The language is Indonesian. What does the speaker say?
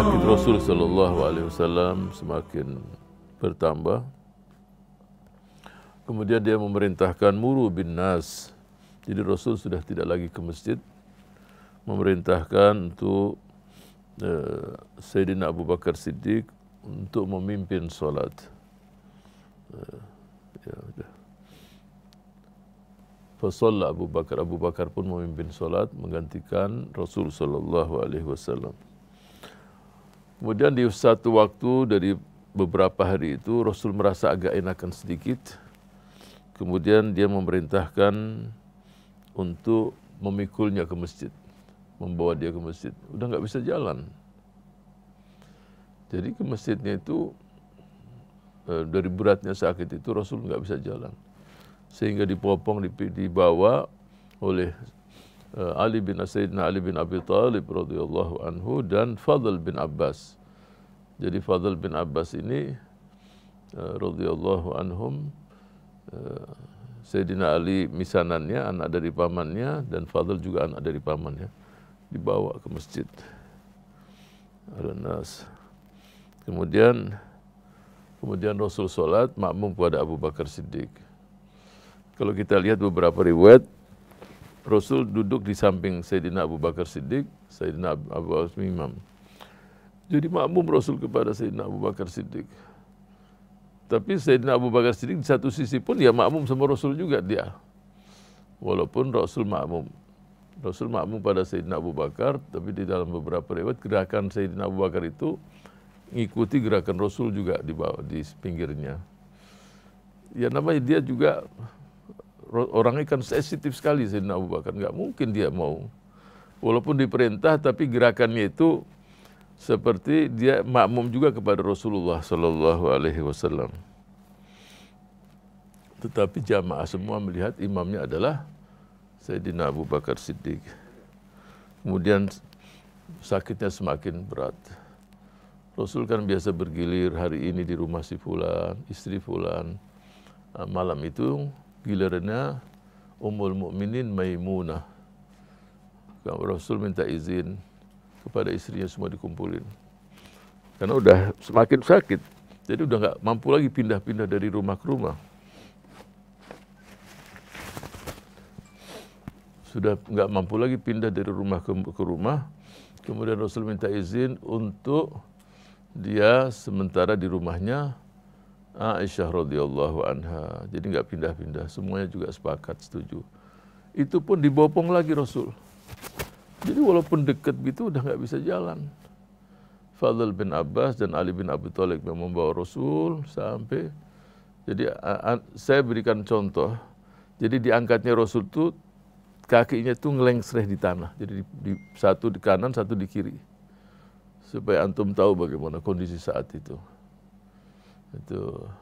sakit Rasul sallallahu alaihi wasallam semakin bertambah. Kemudian dia memerintahkan Muru bin Nas. Jadi Rasul sudah tidak lagi ke masjid. Memerintahkan untuk uh, Sayyidina Abu Bakar Siddiq untuk memimpin solat. Eh, ya, uh, Fasolla Abu Bakar. Abu Bakar pun memimpin solat menggantikan Rasul sallallahu alaihi wasallam. Kemudian di satu waktu dari beberapa hari itu Rasul merasa agak enakan sedikit. Kemudian dia memerintahkan untuk memikulnya ke masjid, membawa dia ke masjid. Udah nggak bisa jalan. Jadi ke masjidnya itu eh, dari beratnya sakit itu Rasul nggak bisa jalan, sehingga dipopong dibawa oleh Eh, Ali bin Sayyidina Ali bin Abi Talib radhiyallahu anhu dan Fadl bin Abbas. Jadi Fadl bin Abbas ini uh, radhiyallahu anhum uh, Sayyidina Ali misanannya anak dari pamannya dan Fadl juga anak dari pamannya dibawa ke masjid Al-Nas. Kemudian kemudian Rasul salat makmum kepada Abu Bakar Siddiq. Kalau kita lihat beberapa riwayat Rasul duduk di samping Sayyidina Abu Bakar Siddiq, Sayyidina Abu Bakar Imam. Jadi makmum Rasul kepada Sayyidina Abu Bakar Siddiq. Tapi Sayyidina Abu Bakar Siddiq di satu sisi pun ya makmum sama Rasul juga dia. Walaupun Rasul makmum. Rasul makmum pada Sayyidina Abu Bakar, tapi di dalam beberapa riwayat gerakan Sayyidina Abu Bakar itu ngikuti gerakan Rasul juga di bawah, di pinggirnya. Ya namanya dia juga orangnya kan sensitif sekali Sayyidina Abu Bakar. Nggak mungkin dia mau. Walaupun diperintah tapi gerakannya itu seperti dia makmum juga kepada Rasulullah Shallallahu Alaihi Wasallam. Tetapi jamaah semua melihat imamnya adalah Sayyidina Abu Bakar Siddiq. Kemudian sakitnya semakin berat. Rasul kan biasa bergilir hari ini di rumah si Fulan, istri Fulan. Nah, malam itu gilirannya Ummul Mukminin Maimunah. Rasul minta izin kepada istrinya semua dikumpulin. Karena udah semakin sakit. Jadi udah nggak mampu lagi pindah-pindah dari rumah ke rumah. Sudah nggak mampu lagi pindah dari rumah ke, ke rumah. Kemudian Rasul minta izin untuk dia sementara di rumahnya Aisyah radhiyallahu anha. Jadi nggak pindah-pindah, semuanya juga sepakat setuju. Itu pun dibopong lagi Rasul. Jadi walaupun dekat gitu udah nggak bisa jalan. Fadl bin Abbas dan Ali bin Abi Thalib yang membawa Rasul sampai jadi saya berikan contoh. Jadi diangkatnya Rasul tuh kakinya tuh ngelengsreh di tanah. Jadi di, di, satu di kanan, satu di kiri. Supaya antum tahu bagaimana kondisi saat itu. Betul.